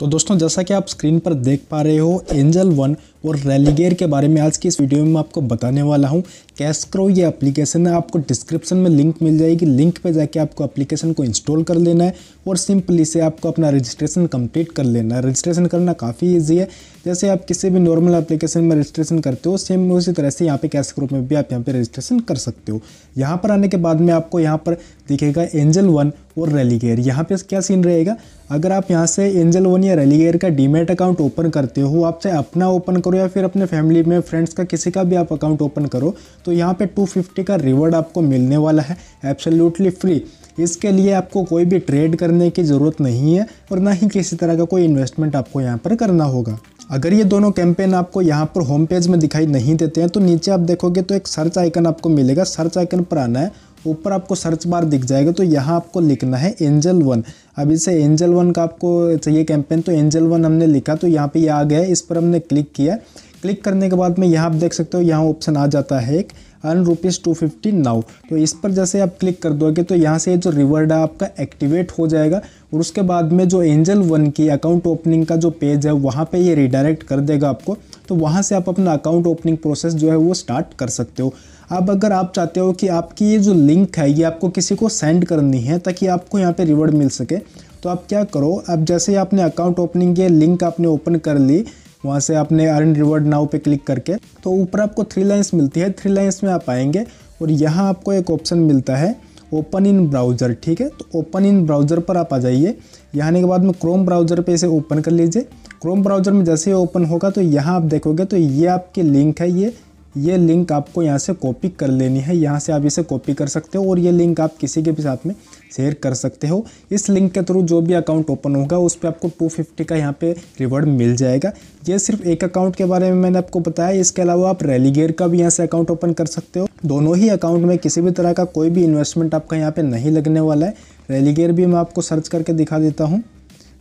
तो दोस्तों जैसा कि आप स्क्रीन पर देख पा रहे हो एंजल वन और रेलीगेयर के बारे में आज की इस वीडियो में मैं आपको बताने वाला हूँ कैशक्रो ये एप्लीकेशन है आपको डिस्क्रिप्शन में लिंक मिल जाएगी लिंक पे जाके आपको एप्लीकेशन को इंस्टॉल कर लेना है और सिंपली से आपको अपना रजिस्ट्रेशन कंप्लीट कर लेना है रजिस्ट्रेशन करना काफ़ी ईजी है जैसे आप किसी भी नॉर्मल एप्लीकेशन में रजिस्ट्रेशन करते हो सेम उसी तरह से यहाँ पे कैशक्रो में भी आप यहाँ पर रजिस्ट्रेशन कर सकते हो यहाँ पर आने के बाद में आपको यहाँ पर दिखेगा एंजल वन और रेलीगेयर यहाँ पे क्या सीन रहेगा अगर आप यहाँ से एंजल वन या रेलीगेयर का डीमेट अकाउंट ओपन करते हो आपसे अपना ओपन करो या फिर अपने फैमिली में फ्रेंड्स का किसी का भी आप अकाउंट ओपन करो तो यहाँ पे 250 का रिवॉर्ड आपको मिलने वाला है एब्सोल्युटली फ्री इसके लिए आपको कोई भी ट्रेड करने की ज़रूरत नहीं है और ना ही किसी तरह का कोई इन्वेस्टमेंट आपको यहाँ पर करना होगा अगर ये दोनों कैंपेन आपको यहाँ पर होम पेज में दिखाई नहीं देते हैं तो नीचे आप देखोगे तो एक सर्च आइकन आपको मिलेगा सर्च आइकन पर आना है ऊपर आपको सर्च बार दिख जाएगा तो यहाँ आपको लिखना है एंजल वन अब इसे एंजल वन का आपको चाहिए कैंपेन तो एंजल वन हमने लिखा तो यहाँ पे ये यह आ गया है इस पर हमने क्लिक किया क्लिक करने के बाद में यहाँ आप देख सकते हो यहाँ ऑप्शन आ जाता है एक earn rupees two fifty now तो इस पर जैसे आप क्लिक कर दोगे तो यहाँ से जो रिवर्ड है आपका एक्टिवेट हो जाएगा और उसके बाद में जो एंजल वन की अकाउंट ओपनिंग का जो पेज है वहाँ पे ये रिडायरेक्ट कर देगा आपको तो वहाँ से आप अपना अकाउंट ओपनिंग प्रोसेस जो है वो स्टार्ट कर सकते हो अब अगर आप चाहते हो कि आपकी ये जो लिंक है ये आपको किसी को सेंड करनी है ताकि आपको यहाँ पर रिवर्ड मिल सके तो आप क्या करो अब जैसे ही आपने अकाउंट ओपनिंग की लिंक आपने ओपन कर ली वहाँ से आपने अर्न रिवॉर्ड नाउ पे क्लिक करके तो ऊपर आपको थ्री लाइन्स मिलती है थ्री लाइन्स में आप आएंगे और यहाँ आपको एक ऑप्शन मिलता है ओपन इन ब्राउज़र ठीक है तो ओपन इन ब्राउज़र पर आप आ जाइए यहाँ आने के बाद में क्रोम ब्राउज़र पे इसे ओपन कर लीजिए क्रोम ब्राउज़र में जैसे ही ओपन होगा तो यहाँ आप देखोगे तो ये आपकी लिंक है ये ये लिंक आपको यहाँ से कॉपी कर लेनी है यहाँ से आप इसे कॉपी कर सकते हो और ये लिंक आप किसी के भी साथ में शेयर कर सकते हो इस लिंक के थ्रू जो भी अकाउंट ओपन होगा उस पर आपको 250 का यहाँ पे रिवॉर्ड मिल जाएगा ये सिर्फ एक अकाउंट के बारे में मैंने आपको बताया इसके अलावा आप रेलीगेयर का भी यहाँ से अकाउंट ओपन कर सकते हो दोनों ही अकाउंट में किसी भी तरह का कोई भी इन्वेस्टमेंट आपका यहाँ पर नहीं लगने वाला है रेलीगेयर भी मैं आपको सर्च करके दिखा देता हूँ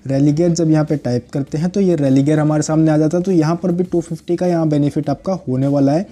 रेलीगेयर जब यहाँ पे टाइप करते हैं तो ये रेलीगेयर हमारे सामने आ जाता है तो यहाँ पर भी 250 का यहाँ बेनिफिट आपका होने वाला है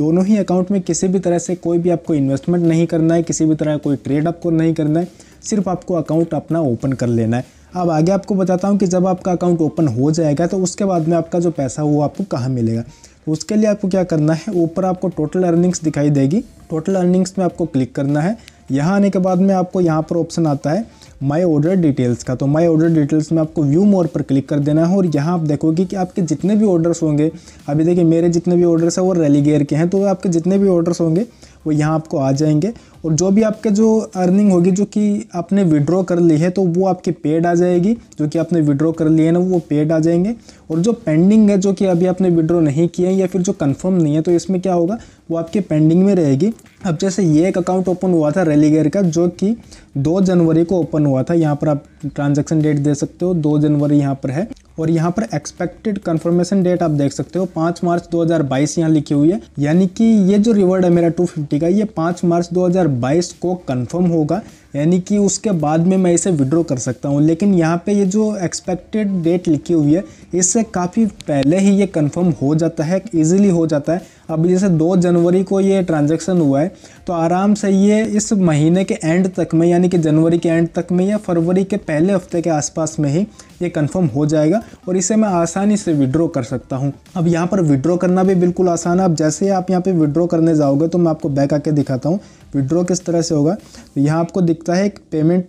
दोनों ही अकाउंट में किसी भी तरह से कोई भी आपको इन्वेस्टमेंट नहीं करना है किसी भी तरह कोई ट्रेड आपको नहीं करना है सिर्फ आपको अकाउंट अपना ओपन कर लेना है अब आगे आपको बताता हूँ कि जब आपका अकाउंट ओपन हो जाएगा तो उसके बाद में आपका जो पैसा वो आपको कहाँ मिलेगा तो उसके लिए आपको क्या करना है ऊपर आपको टोटल अर्निंग्स दिखाई देगी टोटल अर्निंग्स में आपको क्लिक करना है यहाँ आने के बाद में आपको यहाँ पर ऑप्शन आता है माई ऑर्डर डिटेल्स का तो माई ऑर्डर डिटेल्स में आपको व्यू मोर पर क्लिक कर देना है और यहाँ आप देखोगे कि आपके जितने भी ऑर्डर्स होंगे अभी देखिए मेरे जितने भी ऑर्डर्स हैं वो रेलीगेयर के हैं तो आपके जितने भी ऑर्डर्स होंगे वो यहाँ आपको आ जाएंगे और जो भी आपके जो अर्निंग होगी जो कि आपने विड्रॉ कर ली है तो वो आपकी पेड आ जाएगी जो कि आपने विड्रॉ कर लिए है ना वो पेड आ जाएंगे और जो पेंडिंग है जो कि अभी आपने विड्रॉ नहीं किए हैं या फिर जो कंफर्म नहीं है तो इसमें क्या होगा वो आपके पेंडिंग में रहेगी अब जैसे ये एक अकाउंट ओपन हुआ था रेलीगेयर का जो कि दो जनवरी को ओपन हुआ था यहाँ पर आप ट्रांजेक्शन डेट दे सकते हो दो जनवरी यहाँ पर है और यहाँ पर एक्सपेक्टेड कन्फर्मेशन डेट आप देख सकते हो पांच मार्च 2022 यहाँ लिखी हुई है यानी कि ये जो रिवॉर्ड है मेरा 250 का ये पांच मार्च 2022 को कन्फर्म होगा यानी कि उसके बाद में मैं इसे विड्रॉ कर सकता हूँ लेकिन यहाँ पे ये जो एक्सपेक्टेड डेट लिखी हुई है इससे काफ़ी पहले ही ये कंफर्म हो जाता है इजीली हो जाता है अब जैसे दो जनवरी को ये ट्रांजैक्शन हुआ है तो आराम से ये इस महीने के एंड तक में यानी कि जनवरी के एंड तक में या फरवरी के पहले हफ्ते के आसपास में ही ये कन्फर्म हो जाएगा और इसे मैं आसानी से विड्रॉ कर सकता हूँ अब यहाँ पर विड्रॉ करना भी बिल्कुल आसान है अब जैसे आप यहाँ पर विड्रॉ करने जाओगे तो मैं आपको बैक आके दिखाता हूँ विड्रॉ किस तरह से होगा तो यहाँ आपको दिख दिखता है एक पेमेंट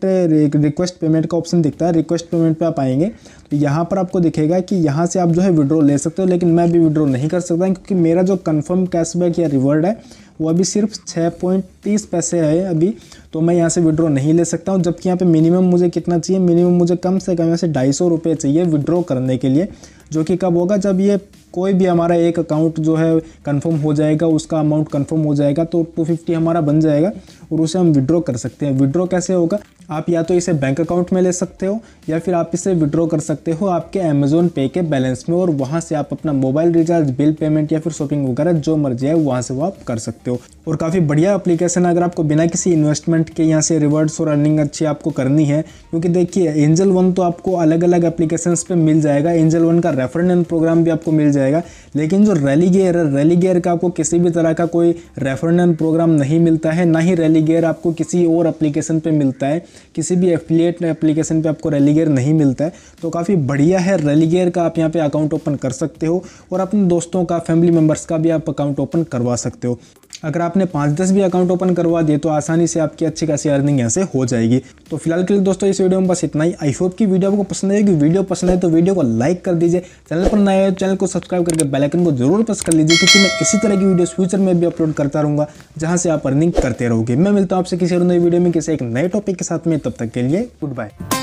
रिक्वेस्ट पेमेंट का ऑप्शन दिखता है रिक्वेस्ट पेमेंट पे आप आएंगे तो यहाँ पर आपको दिखेगा कि यहाँ से आप जो है विड्रॉ ले सकते हो लेकिन मैं अभी विड्रॉ नहीं कर सकता क्योंकि मेरा जो कन्फर्म कैशबैक या रिवॉर्ड है वो अभी सिर्फ छः पॉइंट तीस पैसे है अभी तो मैं यहाँ से विड्रॉ नहीं ले सकता हूँ जबकि यहाँ पे मिनिमम मुझे कितना चाहिए मिनिमम मुझे कम से कम यहाँ से ढाई सौ रुपये चाहिए विड्रॉ करने के लिए जो कि कब होगा जब ये कोई भी हमारा एक अकाउंट जो है कंफर्म हो जाएगा उसका अमाउंट कंफर्म हो जाएगा तो टू फिफ्टी हमारा बन जाएगा और उसे हम विड्रॉ कर सकते हैं विड्रॉ कैसे होगा आप या तो इसे बैंक अकाउंट में ले सकते हो या फिर आप इसे विड्रॉ कर सकते हो आपके अमेजोन पे के बैलेंस में और वहाँ से आप अपना मोबाइल रिचार्ज बिल पेमेंट या फिर शॉपिंग वगैरह जो मर्जी है वहाँ से वो आप कर सकते हो और काफ़ी बढ़िया एप्लीकेशन है अगर आपको बिना किसी इन्वेस्टमेंट के यहाँ से रिवर्ड्स और अर्निंग अच्छी आपको करनी है क्योंकि देखिए एंजल वन तो आपको अलग अलग एप्लीकेशन पर मिल जाएगा एंजल वन का रेफर प्रोग्राम भी आपको मिल जाएगा लेकिन जो रैली गेयर है रैली गेयर का आपको किसी भी तरह का कोई रेफर प्रोग्राम नहीं मिलता है ना ही रैली रेलीगेयर आपको किसी और एप्लीकेशन पे मिलता है किसी भी एफिलिएट एप्लीकेशन पे आपको रेलीगेयर नहीं मिलता है तो काफ़ी बढ़िया है रेलीगेयर का आप यहाँ पे अकाउंट ओपन कर सकते हो और अपने दोस्तों का फैमिली मेम्बर्स का भी आप अकाउंट ओपन करवा सकते हो अगर आपने पाँच दस भी अकाउंट ओपन करवा दिए तो आसानी से आपकी अच्छी खासी अर्निंग यहाँ से हो जाएगी तो फिलहाल के लिए दोस्तों इस वीडियो में बस इतना ही आई होप की वीडियो आपको पसंद आएगी वीडियो पसंद आए तो वीडियो को लाइक कर दीजिए चैनल पर नया है चैनल को सब्सक्राइब करके बेलाइकन को जरूर प्रेस कर लीजिए क्योंकि मैं इसी तरह की वीडियो फ्यूचर में भी अपलोड करता रहूँगा जहाँ से आप अर्निंग करते रहोगे मैं मिलता हूँ आपसे किसी और नई वीडियो में किसी एक नए टॉपिक के साथ में तब तक के लिए गुड बाय